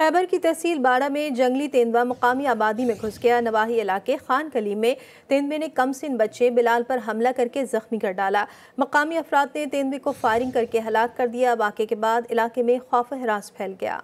खैबर की तहसील बाड़ा में जंगली तेंदुआ मकामी आबादी में घुस गया नवाही इलाके खान कली में तेंदुए ने कम सिन बच्चे बिलाल पर हमला करके जख्मी कर डाला मकामी अफराद ने तेंदुए को फायरिंग करके हलाक कर दिया वाक़े के बाद इलाके में खौफ हरास फैल गया